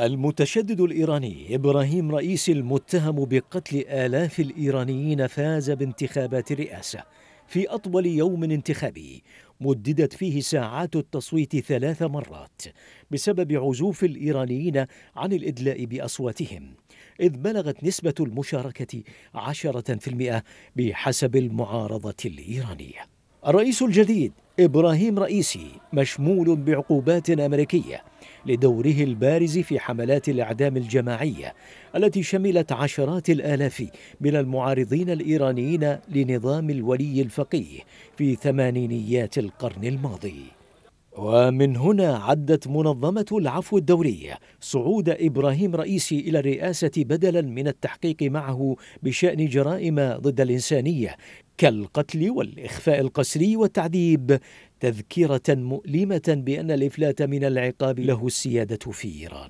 المتشدد الإيراني إبراهيم رئيسي المتهم بقتل آلاف الإيرانيين فاز بانتخابات الرئاسة في أطول يوم انتخابي مددت فيه ساعات التصويت ثلاث مرات بسبب عزوف الإيرانيين عن الإدلاء بأصواتهم إذ بلغت نسبة المشاركة عشرة في المئة بحسب المعارضة الإيرانية الرئيس الجديد إبراهيم رئيسي مشمول بعقوبات أمريكية لدوره البارز في حملات الاعدام الجماعيه التي شملت عشرات الالاف من المعارضين الايرانيين لنظام الولي الفقيه في ثمانينيات القرن الماضي ومن هنا عدت منظمة العفو الدولي صعود إبراهيم رئيسي إلى الرئاسة بدلا من التحقيق معه بشأن جرائم ضد الإنسانية كالقتل والإخفاء القسري والتعذيب تذكرة مؤلمة بأن الإفلات من العقاب له السيادة في إيران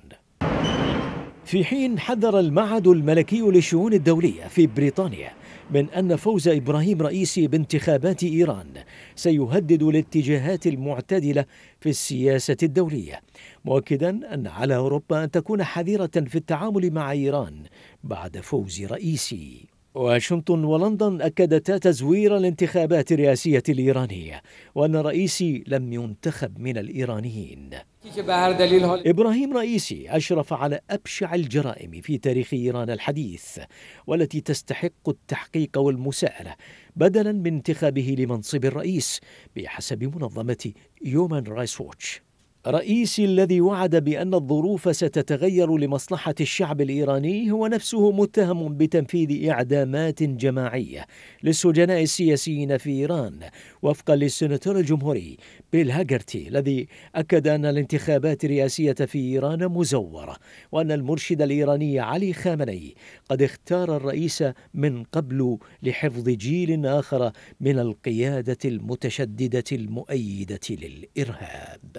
في حين حذر المعهد الملكي للشؤون الدولية في بريطانيا من أن فوز إبراهيم رئيسي بانتخابات إيران سيهدد الاتجاهات المعتدلة في السياسة الدولية مؤكدا أن على أوروبا أن تكون حذرة في التعامل مع إيران بعد فوز رئيسي واشنطن ولندن أكدتا تزوير الانتخابات الرئاسية الإيرانية وأن رئيسي لم ينتخب من الإيرانيين إبراهيم رئيسي أشرف على أبشع الجرائم في تاريخ إيران الحديث والتي تستحق التحقيق والمساءلة بدلا من انتخابه لمنصب الرئيس بحسب منظمة يومان رايس ووتش رئيسي الذي وعد بأن الظروف ستتغير لمصلحة الشعب الإيراني هو نفسه متهم بتنفيذ إعدامات جماعية للسجناء السياسيين في إيران وفقا للسناتور الجمهوري بيل هاجرتي الذي أكد أن الانتخابات الرئاسية في إيران مزورة وأن المرشد الإيراني علي خامنئي قد اختار الرئيس من قبل لحفظ جيل آخر من القيادة المتشددة المؤيدة للإرهاب